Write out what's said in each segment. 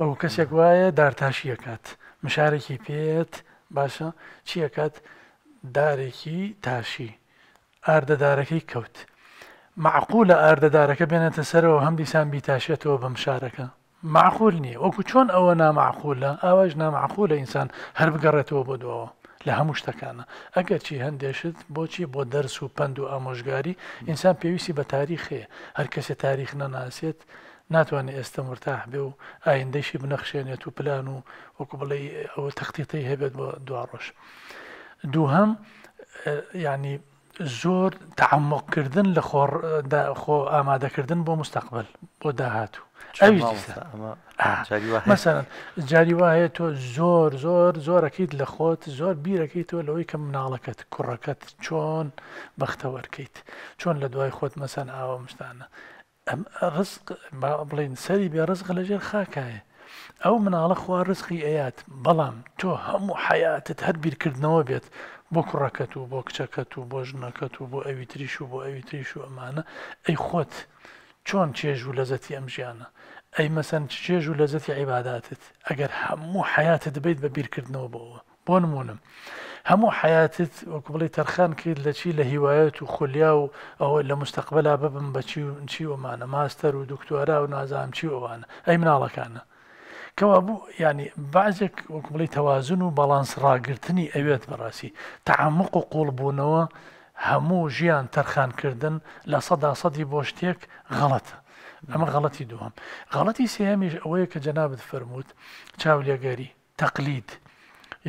ئەو کەسێک وایە دارتاشی ئەکات مشارێکی پێت باشە چی ئەکات دارێکی تاشی ئاردەدارەکەی کەوت معقول لە ئاردەدارەکە بێنێتە سەرەوە هەم دیسان بیتاشێتەوە بەم شارەکە معقول نییە وەکو چۆن ئەوە نامعقولە ئاواش نامعقولە ئینسان هەر بگەڕێتەوە بۆ دوەوە لە هەموو شتەکانە ئەگەر چی هەندێشت بۆچی بۆ دەرس و پند و ئامۆژگاری ئینسان پێویستی بە تاریخەیە هەر کەسێ تاریخ نەناسێت ناتوانێت ئێستا مرتاح بێ و ئایندەیشی بنەخشێنێت و پلان و وەکو بڵێ ئەوە تەختیقی هەبێت بۆ دواڕۆژ دووهەم ینی زۆر تعمقکردن لە خۆ ئامادەکردن بۆ مستەقبل بۆ داهاتوو مەسەرەن جاری وایە تۆ زۆر زۆر زۆرەکەیت لە خۆت زۆر بیرەکەی تۆ لەوەی کە مناڵەکەت کوڕەکەت چۆن بەختەوەرکەیت چۆن لە دوای خۆت مەسەن ئاوە مشتانە ئەم ڕزق بڵێن سەری بێ ڕزق لەژێر خاکایە ئەو مناڵە خوا ڕزقی ئەیات بەڵام تۆ هەموو حیاتت هەر بیرکردنەوە بێت بۆ کوڕەکەت و بۆ کچەکەت و بۆ ژنەکەت و بۆ ئەوی تریش و بۆ ئەوی تریش و ئەمانە ئەی خۆت چۆن چێژ و لەزەتی ئەم ژیانە ئەی مەسەن چێژ و لەزەتی عیباداتت ئەگەر هەموو حیاتت بێت بە بیرکردنەوە بەوە بۆ نمونم هەموو حیاتت وەکو بڵی تەرخان کرد لە چی لە هیوایەت و خولیا و ئەوە لە مستەقبلا ببم بەچی و چی ومانە ماستەر و دکتۆرا و نازام چی ئەوانە ئەی مناڵەکانە کەوا بوو ینی بعضێک وەکوڵی تەوازن و بەڵانس ڕاگررتنی ئەوێت بەڕاستی تعمق و قوڵبوونەوە هەموو ژیان تەرخانکردن لە سەدا سەدی بۆ شتێک غەڵەتە ئەمە غەڵەتی دووەم غەڵەتی سێمیش ئەوەیە کە جەنابەت فرمووت چاو لێگەری تەقلید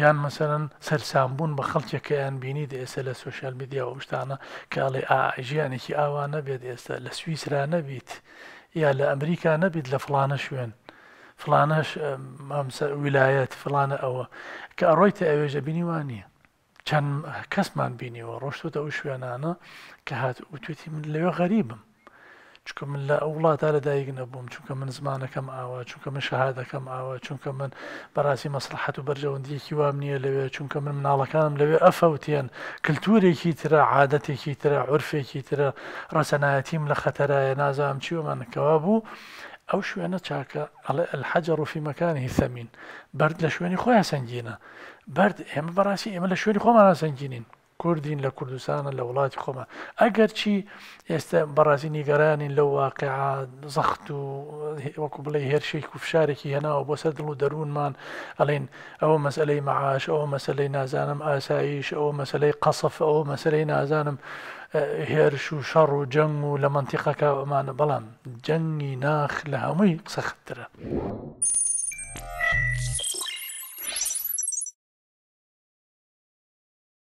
یان مەسەرن سەرسامبوون بە خەڵکێکیان بینی دە ئێستا لە سوۆشال میدیا و شتانە کاڵێ ئاژیانێکی ئاوا نەبێت ئێستا لە سوئیسرا نەبیت یا لە ئەمریکا نەبیت لە فلانە شوێن فلانەش ویلایەت فلانە ئەوە کە ئەڕۆیتە ئەوێژە بینیوانە چەند کەسمان بینیەوە ڕۆشتوتە ئەو شوێنانە کە هات وتوتی من لەوێ غەریبم چونکە من لە ئەو وڵاتە لەدایک نەبووم چونکە من زمانەکەم ئاوا چونکە من شەهادەکەم ئاوا چونکە من بەڕاستی مەسلحەت و بەرژەوەندیەکی وام نییە لەوێ چونکە من مناڵەکانم لەوێ ئەفەوتیان کللتورێکی ترە عادەتێکی ترە عرفێکی ترە ڕسەنایەتیم لە خەتەرایە نازام چیوەمانکەوا بوو. ئەو شوێنە چاکە ئەڵێ الحەجر و فیمەکانی سەمین بەرد لە شوێنی خۆیان سنگینە بەرد ئێمە بەڕاستی ئێمە لە شوێنی خۆمان سنگینین کوردین لە کوردستانە لە وڵاتی خۆمە ئەگەر چی ئێستا بەڕاستی نیگەرانین لەو واقع زەخت و وەکو بڵێ هێرشێک و فشارێکی هێناوە بۆ سەر دڵ و دەروونمان ئەڵێن ئەوە مەسلەی معاش ئەوە مەسلەی نازانم ئاساییش ئەوە مەسلەی قەسف ئەوە مەسلەی نازانم هێرش و شەڕ و جەنگ و لە منتیقەکە ئەمانە بەڵام جەنگی ناخ لە هەمووی قسەخترە.